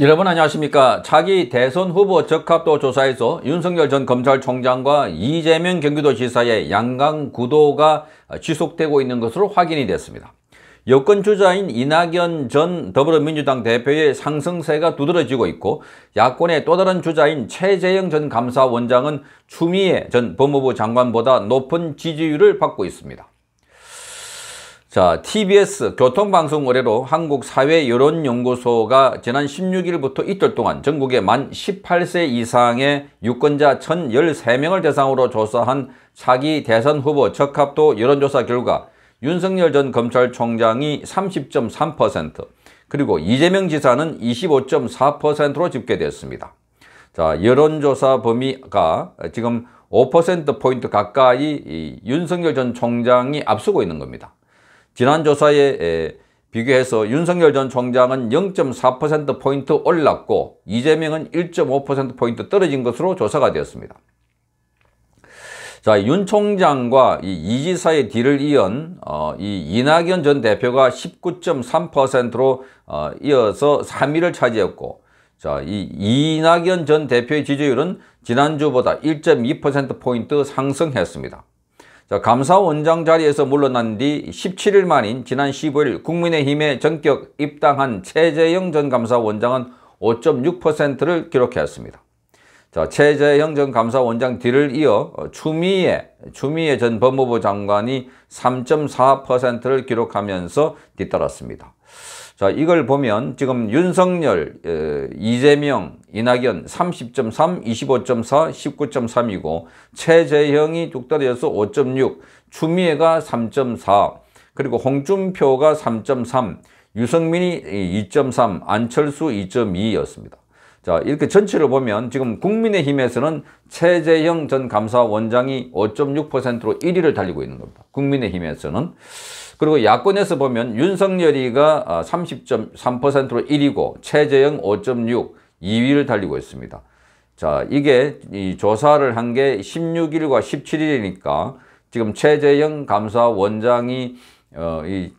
여러분 안녕하십니까 자기 대선 후보 적합도 조사에서 윤석열 전 검찰총장과 이재명 경기도지사의 양강 구도가 지속되고 있는 것으로 확인이 됐습니다 여권 주자인 이낙연 전 더불어민주당 대표의 상승세가 두드러지고 있고 야권의 또 다른 주자인 최재형 전 감사원장은 추미애 전 법무부 장관보다 높은 지지율을 받고 있습니다 자, TBS 교통방송 의뢰로 한국사회여론연구소가 지난 16일부터 이틀 동안 전국의 만 18세 이상의 유권자 1013명을 대상으로 조사한 차기 대선 후보 적합도 여론조사 결과 윤석열 전 검찰총장이 30.3% 그리고 이재명 지사는 25.4%로 집계됐습니다. 자, 여론조사 범위가 지금 5%포인트 가까이 윤석열 전 총장이 앞서고 있는 겁니다. 지난 조사에 비교해서 윤석열 전 총장은 0.4%포인트 올랐고 이재명은 1.5%포인트 떨어진 것으로 조사가 되었습니다. 자, 윤 총장과 이 이지사의 뒤를 이은 어, 이 이낙연 전 대표가 19.3%로 어, 이어서 3위를 차지했고 자, 이 이낙연 전 대표의 지지율은 지난주보다 1.2%포인트 상승했습니다. 자, 감사원장 자리에서 물러난 뒤 17일 만인 지난 15일 국민의힘에 전격 입당한 최재형 전 감사원장은 5.6%를 기록했습니다. 자, 최재형 전 감사원장 뒤를 이어 추미애, 추미애 전 법무부 장관이 3.4%를 기록하면서 뒤따랐습니다. 자, 이걸 보면 지금 윤석열, 어, 이재명, 이낙연 30.3, 25.4, 19.3이고 최재형이 뚝 떨어져서 5.6, 추미애가 3.4, 그리고 홍준표가 3.3, 유성민이 2.3, 안철수 2.2였습니다. 자 이렇게 전체를 보면 지금 국민의힘에서는 최재형 전 감사원장이 5.6%로 1위를 달리고 있는 겁니다. 국민의힘에서는. 그리고 야권에서 보면 윤석열이가 30.3%로 1위고 최재형 5.6, 2위를 달리고 있습니다. 자, 이게 조사를 한 게 16일과 17일이니까 지금 최재형 감사 원장이 어, 이,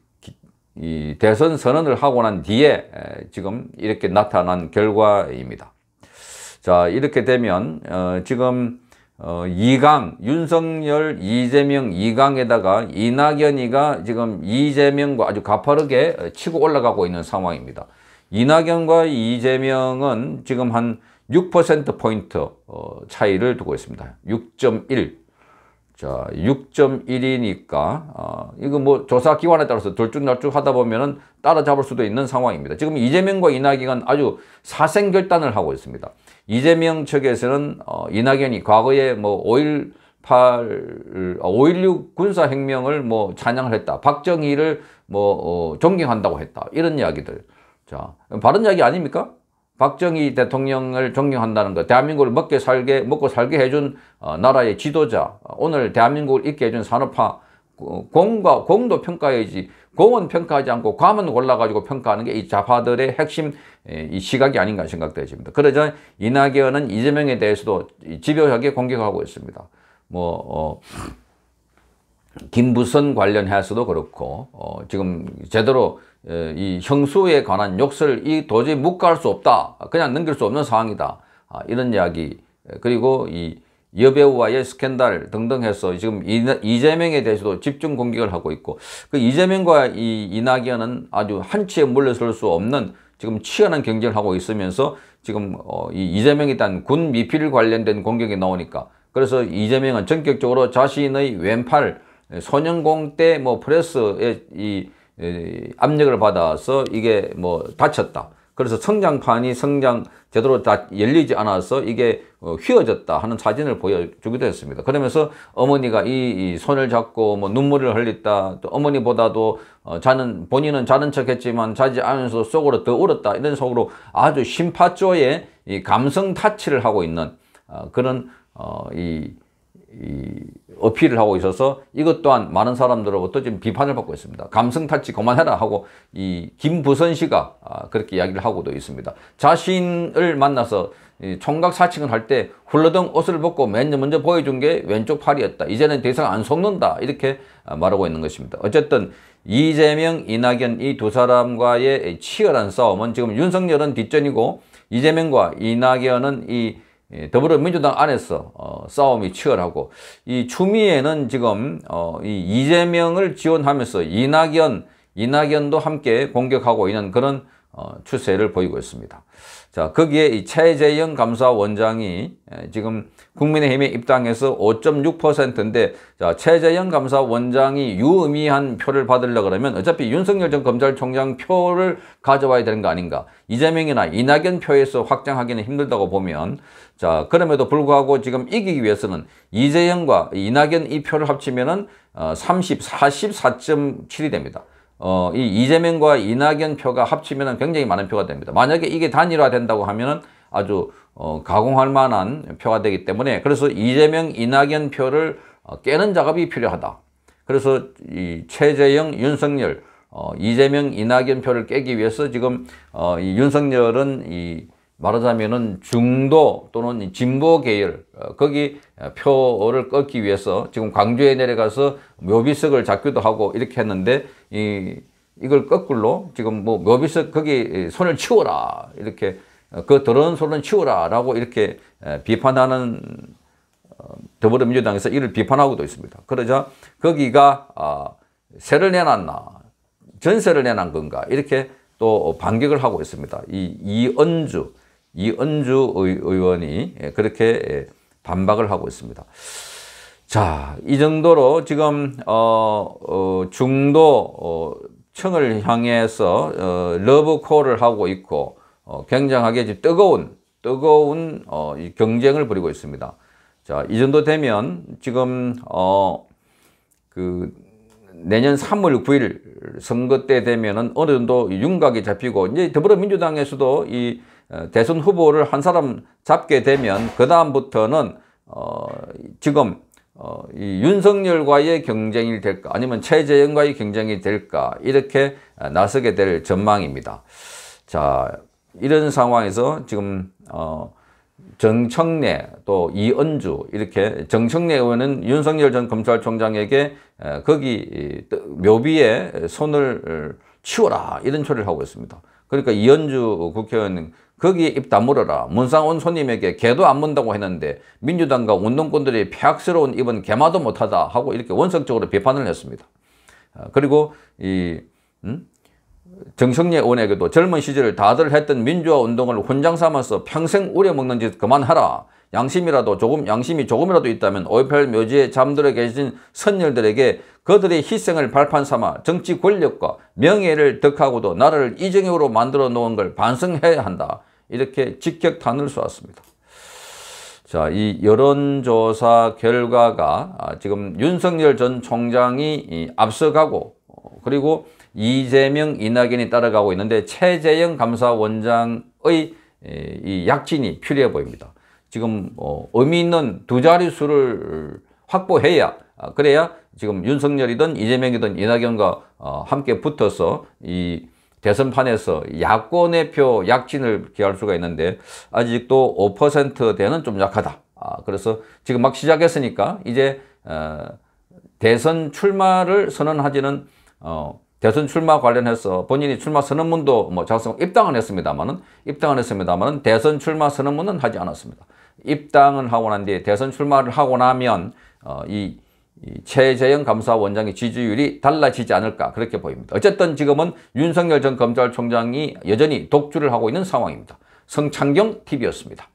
이 대선 선언을 하고 난 뒤에 지금 이렇게 나타난 결과입니다. 자, 이렇게 되면 어, 지금 어, 2강, 윤석열, 이재명 2강에다가 이낙연이가 지금 이재명과 아주 가파르게 어, 치고 올라가고 있는 상황입니다. 이낙연과 이재명은 지금 한 6%포인트 어, 차이를 두고 있습니다. 6.1. 자, 6.1이니까, 어, 이거 뭐 조사 기관에 따라서 들쭉날쭉 하다 보면은 따라잡을 수도 있는 상황입니다. 지금 이재명과 이낙연은 아주 사생결단을 하고 있습니다. 이재명 측에서는 어, 이낙연이 과거에 뭐5 1 8, 어, 5.16 군사혁명을 뭐 찬양을 했다. 박정희를 뭐, 어, 존경한다고 했다. 이런 이야기들. 자, 바른 이야기 아닙니까? 박정희 대통령을 존경한다는 것, 대한민국을 먹게 살게, 먹고 살게 해준 어, 나라의 지도자, 오늘 대한민국을 있게 해준 산업화, 공과, 공도 평가해야지, 공은 평가하지 않고 과만 골라가지고 평가하는 게 이자파들의 핵심 이 시각이 아닌가 생각되십니다. 그러자 이낙연은 이재명에 대해서도 집요하게 공격하고 있습니다. 뭐, 어, 김부선 관련해서도 그렇고 어, 지금 제대로 어, 이 형수에 관한 욕설 이 도저히 묵과할 수 없다 그냥 넘길 수 없는 상황이다 아, 이런 이야기 그리고 이 여배우와의 스캔들 등등 해서 지금 이재명에 대해서도 집중 공격을 하고 있고 그 이재명과 이 이낙연은 아주 한치에 물러설 수 없는 지금 치열한 경쟁을 하고 있으면서 지금 어, 이 이재명에 대한 군 미필 관련된 공격이 나오니까 그래서 이재명은 전격적으로 자신의 왼팔 소년공 예, 때뭐 프레스의 이, 압력을 받아서 이게 뭐 다쳤다. 그래서 성장판이 성장 제대로 다 열리지 않아서 이게 어, 휘어졌다 하는 사진을 보여주기도 했습니다. 그러면서 어머니가 이, 손을 잡고 뭐 눈물을 흘렸다. 또 어머니보다도 어, 자는 본인은 자는 척했지만 자지 않으면서 속으로 더 울었다. 이런 속으로 아주 심파조의 이 감성 타치를 하고 있는 어, 그런 어, 이 어필을 하고 있어서 이것 또한 많은 사람들로부터 지금 비판을 받고 있습니다. 감성 탈취 그만해라 하고 이 김부선 씨가 아, 그렇게 이야기를 하고도 있습니다. 자신을 만나서 총각 사칭을 할 때 훌러덩 옷을 벗고 맨 먼저 보여준 게 왼쪽 팔이었다. 이제는 대상안 속는다. 이렇게 아, 말하고 있는 것입니다. 어쨌든 이재명, 이낙연 이 두 사람과의 치열한 싸움은 지금 윤석열은 뒷전이고 이재명과 이낙연은 이 예, 더불어민주당 안에서 어, 싸움이 치열하고 이 추미애는 지금 어, 이 이재명을 지원하면서 이낙연 이낙연도 함께 공격하고 있는 그런 어, 추세를 보이고 있습니다. 자, 거기에 이 최재형 감사원장이 지금 국민의힘에 입당해서 5.6%인데 자, 최재형 감사원장이 유의미한 표를 받으려고 그러면 어차피 윤석열 전 검찰총장 표를 가져와야 되는 거 아닌가. 이재명이나 이낙연 표에서 확장하기는 힘들다고 보면 자, 그럼에도 불구하고 지금 이기기 위해서는 이재명과 이낙연 이 표를 합치면은 30, 어, 44.7이 됩니다. 어, 이 이재명과 이낙연 표가 합치면 굉장히 많은 표가 됩니다. 만약에 이게 단일화 된다고 하면은 아주 어, 가공할 만한 표가 되기 때문에 그래서 이재명, 이낙연 표를 어, 깨는 작업이 필요하다. 그래서 이 최재형, 윤석열, 어, 이재명, 이낙연 표를 깨기 위해서 지금 어, 이 윤석열은 이 말하자면은 중도 또는 진보 계열 어, 거기 표를 꺾기 위해서 지금 광주에 내려가서 묘비석을 잡기도 하고 이렇게 했는데 이 이걸 거꾸로 지금 뭐 묘비석 거기 손을 치워라 이렇게 어, 그 더러운 손을 치워라 라고 이렇게 비판하는 어, 더불어민주당에서 이를 비판하고도 있습니다. 그러자 거기가 아, 세를 내놨나 전세를 내놨은 건가 이렇게 또 반격을 하고 있습니다. 이이언주 이은주 의원이 예, 그렇게 예, 반박을 하고 있습니다. 자, 이 정도로 지금 어, 어, 중도 어, 층을 향해서 어, 러브콜을 하고 있고 어, 굉장하게 지금 뜨거운 뜨거운 어, 경쟁을 벌이고 있습니다. 자, 이 정도 되면 지금 그 내년 3월 9일 선거 때 되면은 어느 정도 윤곽이 잡히고 이제 더불어민주당에서도 이 어, 대선 후보를 한 사람 잡게 되면 그 다음부터는 어, 지금 어, 이 윤석열과의 경쟁이 될까 아니면 최재형과의 경쟁이 될까 이렇게 나서게 될 전망입니다. 자 이런 상황에서 지금 어, 정청래 또 이은주 이렇게 정청래 의원은 윤석열 전 검찰총장에게 어, 거기 묘비에 손을 어, 치워라 이런 소리를 하고 있습니다. 그러니까 이은주 국회의원 거기에 입 다물어라. 문상 온 손님에게 개도 안 문다고 했는데 민주당과 운동권들이 폐악스러운 입은 개마도 못하다 하고 이렇게 원성적으로 비판을 했습니다. 아, 그리고 이 음? 정성래 의원에게도 젊은 시절을 다들 했던 민주화 운동을 혼장 삼아서 평생 우려먹는 짓 그만하라. 양심이라도 조금 양심이 조금이라도 있다면 오이팔 묘지에 잠들어 계신 선열들에게 그들의 희생을 발판 삼아 정치 권력과 명예를 득하고도 나라를 이정역으로 만들어 놓은 걸 반성해야 한다. 이렇게 직격탄을 쏘았습니다. 자, 이 여론조사 결과가 아, 지금 윤석열 전 총장이 앞서가고 그리고 이재명, 이낙연이 따라가고 있는데 최재형 감사원장의 이 약진이 필요해 보입니다. 지금 어, 의미 있는 두 자릿수를 확보해야 아, 그래야 지금 윤석열이든 이재명이든 이낙연과 어, 함께 붙어서 이 대선판에서 야권의 표 약진을 기할 수가 있는데 아직도 5%대는 좀 약하다. 아, 그래서 지금 막 시작했으니까 이제 어, 대선 출마를 선언하지는 어, 대선 출마 관련해서 본인이 출마 선언문도 뭐 작성 입당은 했습니다만은 입당은 했습니다만은 대선 출마 선언문은 하지 않았습니다. 입당을 하고 난 뒤에 대선 출마를 하고 나면 어, 이, 이 최재형 감사원장의 지지율이 달라지지 않을까 그렇게 보입니다. 어쨌든 지금은 윤석열 전 검찰총장이 여전히 독주를 하고 있는 상황입니다. 성창경 TV였습니다.